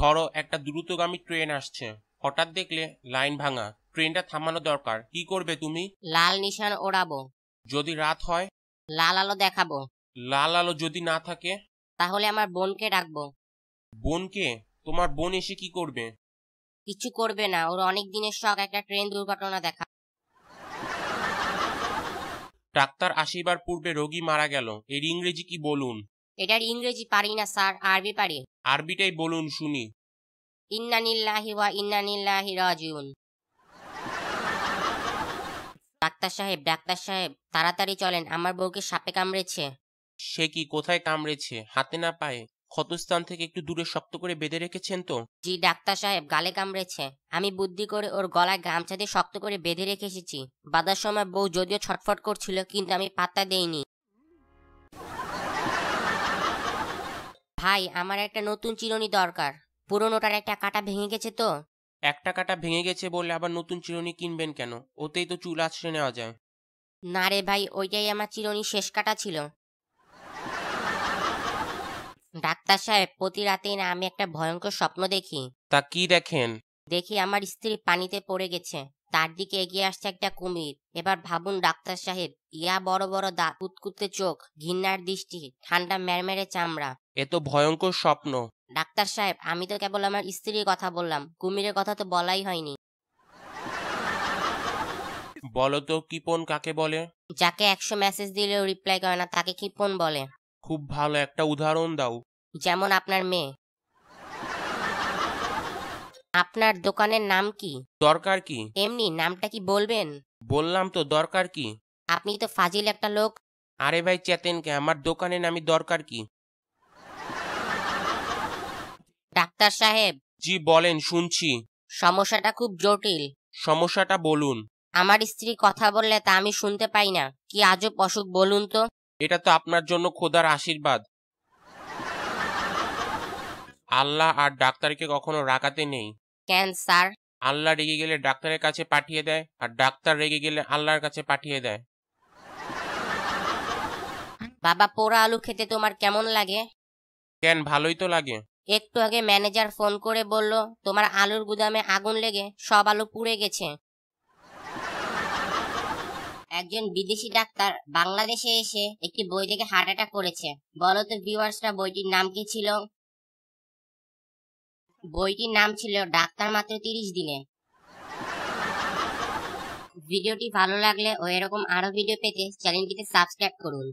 ধরো একটা দ্রুতগামী ট্রেন আসছে হঠাৎ দেখলে লাইন ভাঙা ট্রেনটা থামানো দরকার কি করবে তুমি লাল নিশান ওড়াবো যদি রাত হয় লাল আলো দেখাবো লাল আলো যদি না থাকে তাহলে আমার বোনকে ডাকবো বোনকে তোমার বোন এসে কি করবে কিছু করবে না ওর অনেক দিনের শখ একটা ট্রেন দুর্ঘটনা দেখা ডাক্তার আসিবার পূর্বে রোগী মারা গেল এর ইংরেজি কি বলুন এটার ইংরেজি পারি না স্যার আরবি পারি আরবিটাই বলুন শুনি ইন্নানিল্লাহি ওয়া ইন্নানিল্লাহি রাজিউন ডাক্তার সাহেব ডাক্তার সাহেব তাড়াতাড়ি চলেন আমার বউকে সাপে কামড়েছে সে কি কোথায় কামড়েছে হাতে না পায়ে ক্ষতস্থান থেকে একটু দূরে শক্ত করে বেঁধে রেখেছেন তো জি ডাক্তার সাহেব গালে কামড়েছে আমি বুদ্ধি করে ওর গলায় গামছা দিয়ে শক্ত করে বেঁধে রেখে এসেছি বাঁধার সময় বউ যদিও ছটফট করছিল কিন্তু আমি পাত্তা দেইনি ভাই আমার একটা নতুন চিরুনি দরকার পুরোনোটার একটা কাটা ভেঙে গেছে তো একটা কাটা ভেঙে গেছে বলে আবার নতুন চিরুনি কিনবেন কেন ওতেই তো চুল আছড়ে নেওয়া যায় না রে ভাই ওইটাই আমার চিরুনি শেষ কাটা ছিল ডাক্তার সাহেব প্রতি রাতেই না আমি একটা ভয়ঙ্কর স্বপ্ন দেখি তা কি দেখেন দেখি আমার স্ত্রী পানিতে পড়ে গেছে তার দিকে এগিয়ে আসছে একটা কুমির এবার ভাবুন ডাক্তার সাহেব ইয়া বড় বড় দাঁত কুতকুতে চোখ ঘিন্নার দৃষ্টি ঠান্ডা ম্যারমেরে চামড়া এ তো ভয়ঙ্কর স্বপ্ন ডাক্তার সাহেব আমি তো কেবল আমার স্ত্রীর কথা বললাম কুমিরের কথা তো বলাই হয়নি বলো তো কিপন কাকে বলে যাকে একশো মেসেজ দিলেও রিপ্লাই করে না তাকে কিপন বলে খুব ভালো একটা উদাহরণ দাও যেমন আপনার মেয়ে আপনার দোকানের নাম কি দরকার কি এমনি নামটা কি বলবেন বললাম তো দরকার কি আপনি তো ফাজিল একটা লোক আরে ভাই চেতেনকে আমার দোকানের নামই দরকার কি ডাক্তার সাহেব জি বলেন শুনছি সমস্যাটা খুব জটিল সমস্যাটা বলুন আমার স্ত্রী কথা বললে তা আমি শুনতে পাই না কি আজব অসুখ বলুন তো এটা তো আপনার জন্য খোদার আশীর্বাদ আল্লাহ আর ডাক্তারকে কখনো রাখাতে নেই ক্যান্সার আল্লাহ রেগে গেলে ডাক্তারের কাছে পাঠিয়ে দেয় আর ডাক্তার রেগে গেলে আল্লাহর কাছে পাঠিয়ে দেয় বাবা পোড়া আলু খেতে তোমার কেমন লাগে কেন ভালোই তো লাগে একটু আগে ম্যানেজার ফোন করে বলল তোমার আলুর গুদামে আগুন লেগে সব আলু পুড়ে গেছে একজন বিদেশি ডাক্তার বাংলাদেশে এসে একটি বই থেকে হার্ট অ্যাটাক করেছে বলো তো ভিউয়ার্সরা বইটির নাম কি ছিল বইটির নাম ছিল ডাক্তার মাত্র তিরিশ দিনে ভিডিওটি ভালো লাগলে ও এরকম আরও ভিডিও পেতে চ্যানেলটিকে সাবস্ক্রাইব করুন